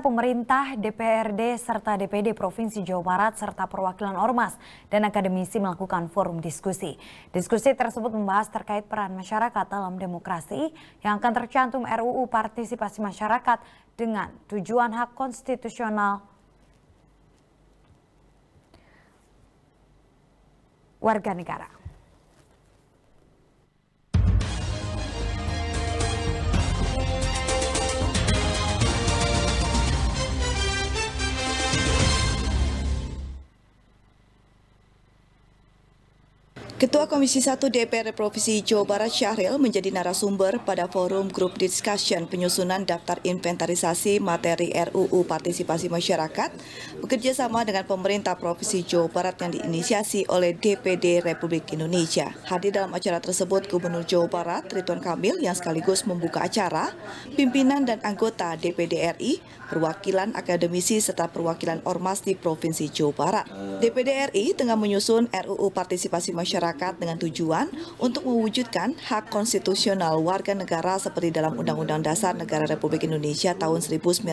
Pemerintah, DPRD, serta DPD Provinsi Jawa Barat, serta perwakilan Ormas dan akademisi melakukan forum diskusi. Diskusi tersebut membahas terkait peran masyarakat dalam demokrasi yang akan tercantum RUU Partisipasi Masyarakat dengan tujuan hak konstitusional warga negara. Ketua Komisi 1 DPR Provinsi Jawa Barat Syahril menjadi narasumber pada forum group discussion penyusunan daftar inventarisasi materi RUU Partisipasi Masyarakat bekerjasama dengan pemerintah Provinsi Jawa Barat yang diinisiasi oleh DPD Republik Indonesia. Hadir dalam acara tersebut Gubernur Jawa Barat Ridwan Kamil yang sekaligus membuka acara, pimpinan dan anggota DPD RI, perwakilan akademisi serta perwakilan ormas di Provinsi Jawa Barat. DPD RI tengah menyusun RUU Partisipasi Masyarakat masyarakat dengan tujuan untuk mewujudkan hak konstitusional warga negara seperti dalam Undang-Undang Dasar Negara Republik Indonesia tahun 1945.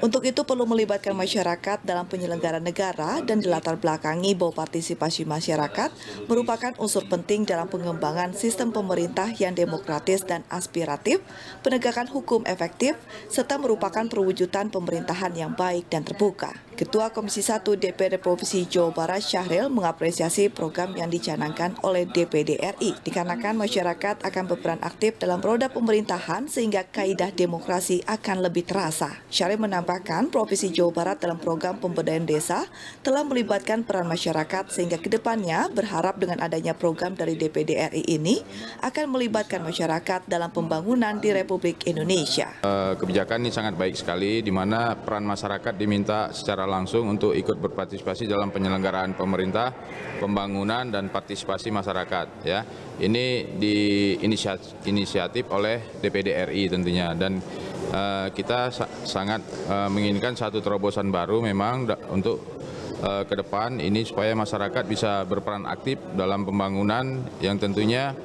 Untuk itu perlu melibatkan masyarakat dalam penyelenggara negara dan dilatar belakangi bahwa partisipasi masyarakat merupakan unsur penting dalam pengembangan sistem pemerintah yang demokratis dan aspiratif, penegakan hukum efektif, serta merupakan perwujudan pemerintahan yang baik dan terbuka. Ketua Komisi 1 DPD Provinsi Jawa Barat Syahril mengapresiasi program yang dicanangkan oleh DPD RI dikarenakan masyarakat akan berperan aktif dalam roda pemerintahan sehingga kaidah demokrasi akan lebih terasa. Syahril menambahkan Provinsi Jawa Barat dalam program pemberdayaan desa telah melibatkan peran masyarakat sehingga kedepannya berharap dengan adanya program dari DPD RI ini akan melibatkan masyarakat dalam pembangunan di Republik Indonesia. Eh, kebijakan ini sangat baik sekali di mana peran masyarakat diminta secara langsung untuk ikut berpartisipasi dalam penyelenggaraan pemerintah, pembangunan dan partisipasi masyarakat ya. Ini diinisiatif oleh DPD RI tentunya dan uh, kita sa sangat uh, menginginkan satu terobosan baru memang untuk uh, ke depan ini supaya masyarakat bisa berperan aktif dalam pembangunan yang tentunya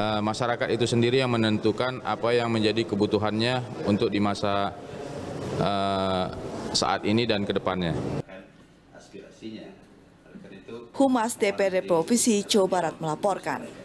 uh, masyarakat itu sendiri yang menentukan apa yang menjadi kebutuhannya untuk di masa saat ini dan ke depannya. Humas Dprd Provinsi Jawa Barat melaporkan.